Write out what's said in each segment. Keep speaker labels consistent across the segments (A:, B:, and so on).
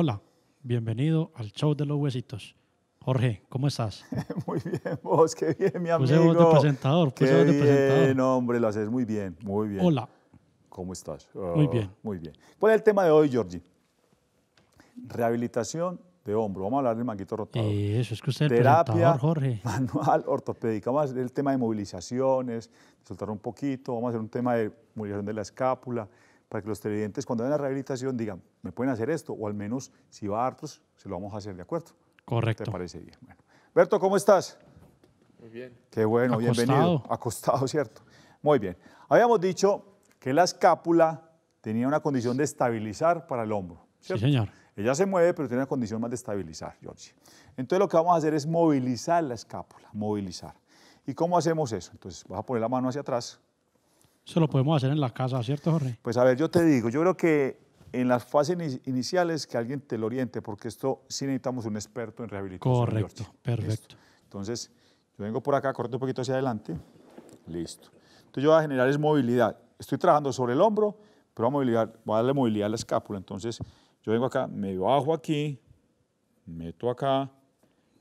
A: Hola, bienvenido al show de los huesitos. Jorge, ¿cómo estás? muy bien, vos, qué bien, mi amigo. Puse voz de presentador, puse qué de bien, hombre, lo haces muy bien, muy bien. Hola. ¿Cómo estás? muy bien. Oh, muy bien. ¿Cuál es el tema de hoy, Georgie? Rehabilitación de hombro. Vamos a hablar del manguito rotador. Eso, es que usted Terapia, el Jorge. manual, ortopédica. Vamos a hacer el tema de movilizaciones, soltar un poquito. Vamos a hacer un tema de movilización de la escápula, para que los televidentes cuando vean la rehabilitación digan, me pueden hacer esto, o al menos si va a hartos, se lo vamos a hacer de acuerdo. Correcto. ¿Te parece bien? Bueno. Berto, ¿cómo estás? Muy bien. Qué bueno, bienvenido. Acostado, ¿cierto? Muy bien. Habíamos dicho que la escápula tenía una condición de estabilizar para el hombro. ¿cierto? Sí, señor. Ella se mueve, pero tiene una condición más de estabilizar, George. Entonces lo que vamos a hacer es movilizar la escápula, movilizar. ¿Y cómo hacemos eso? Entonces vas a poner la mano hacia atrás, eso lo podemos hacer en la casa, ¿cierto, Jorge? Pues a ver, yo te digo, yo creo que en las fases iniciales que alguien te lo oriente, porque esto sí necesitamos un experto en rehabilitación. Correcto, perfecto. Entonces, yo vengo por acá, corto un poquito hacia adelante, listo. Entonces yo voy a generar movilidad. Estoy trabajando sobre el hombro, pero voy a, voy a darle movilidad a la escápula. Entonces yo vengo acá, me bajo aquí, meto acá,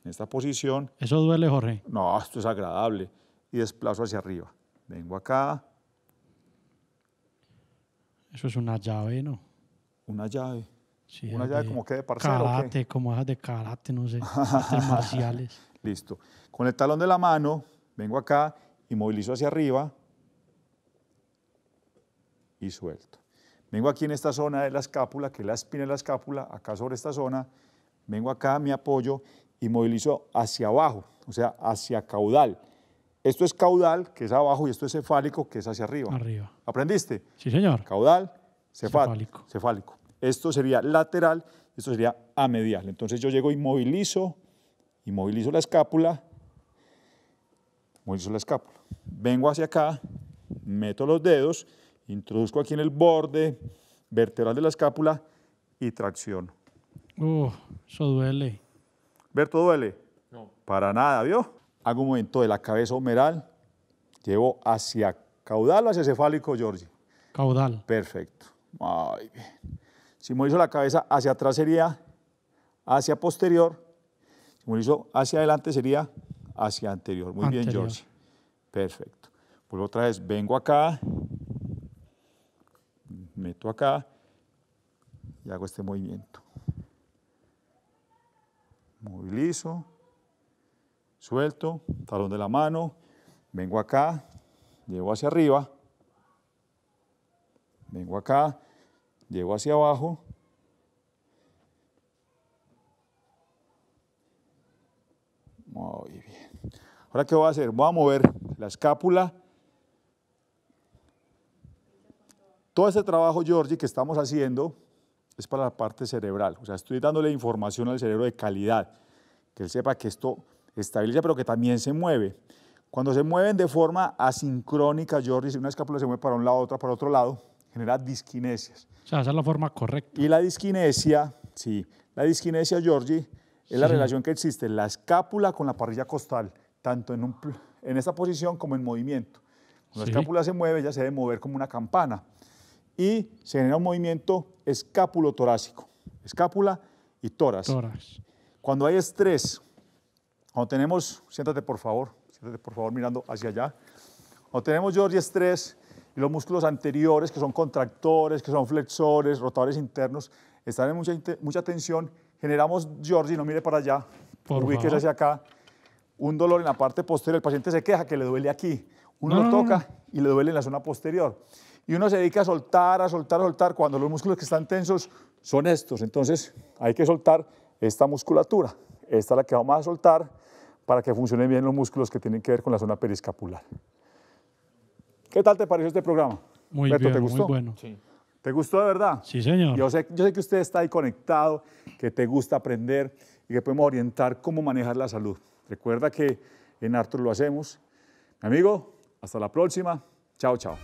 A: en esta posición. ¿Eso duele, Jorge? No, esto es agradable. Y desplazo hacia arriba. Vengo acá, eso es una llave, ¿no? Una llave. Sí, una llave como que de parcero. Karate, como esas de karate, no sé, marciales. Listo. Con el talón de la mano, vengo acá y movilizo hacia arriba y suelto. Vengo aquí en esta zona de la escápula, que es la espina de la escápula, acá sobre esta zona, vengo acá, me apoyo y movilizo hacia abajo, o sea, hacia caudal. Esto es caudal, que es abajo, y esto es cefálico, que es hacia arriba. Arriba. ¿Aprendiste? Sí, señor. Caudal, cefálico. Cefálico. Esto sería lateral, esto sería amedial. Entonces yo llego y movilizo, y movilizo la escápula, movilizo la escápula. Vengo hacia acá, meto los dedos, introduzco aquí en el borde vertebral de la escápula y tracciono. Uh, eso duele. ¿Berto duele? No. Para nada, ¿vio? hago un movimiento de la cabeza humeral, llevo hacia caudal o hacia cefálico, Jorge. Caudal. Perfecto. Muy bien. Si movilizo la cabeza hacia atrás sería hacia posterior. Si movilizo hacia adelante sería hacia anterior. Muy bien, Jorge. Perfecto. Vuelvo otra vez. Vengo acá. Meto acá. Y hago este movimiento. Movilizo suelto, talón de la mano, vengo acá, llevo hacia arriba, vengo acá, llego hacia abajo, Muy bien. Ahora, ¿qué voy a hacer? Voy a mover la escápula. Todo este trabajo, Georgie, que estamos haciendo es para la parte cerebral. O sea, estoy dándole información al cerebro de calidad, que él sepa que esto estabiliza, pero que también se mueve. Cuando se mueven de forma asincrónica, Jordi, si una escápula se mueve para un lado, otra para otro lado, genera disquinesias. O sea, esa es la forma correcta. Y la disquinesia, sí, la disquinesia, Georgie, es la relación que existe la escápula con la parrilla costal, tanto en, un, en esta posición como en movimiento. Cuando la escápula se mueve, ya se debe mover como una campana. Y se genera un movimiento escápulo torácico, escápula y tórax. tórax. Cuando hay estrés cuando tenemos, siéntate por favor, siéntate por favor mirando hacia allá. Cuando tenemos George estrés y los músculos anteriores, que son contractores, que son flexores, rotadores internos, están en mucha, mucha tensión, generamos George, no mire para allá, porque ubíquese hacia acá, un dolor en la parte posterior, el paciente se queja que le duele aquí,
B: uno lo toca
A: y le duele en la zona posterior. Y uno se dedica a soltar, a soltar, a soltar, cuando los músculos que están tensos son estos. Entonces hay que soltar esta musculatura. Esta es la que vamos a soltar para que funcionen bien los músculos que tienen que ver con la zona periscapular. ¿Qué tal te pareció este programa?
B: Muy bien, ¿te gustó? muy bueno.
A: ¿Te gustó de verdad? Sí, señor. Yo sé, que usted está ahí conectado, que te gusta aprender y que podemos orientar cómo manejar la salud. Recuerda que en Arthur lo hacemos. amigo, hasta la próxima. Chao, chao.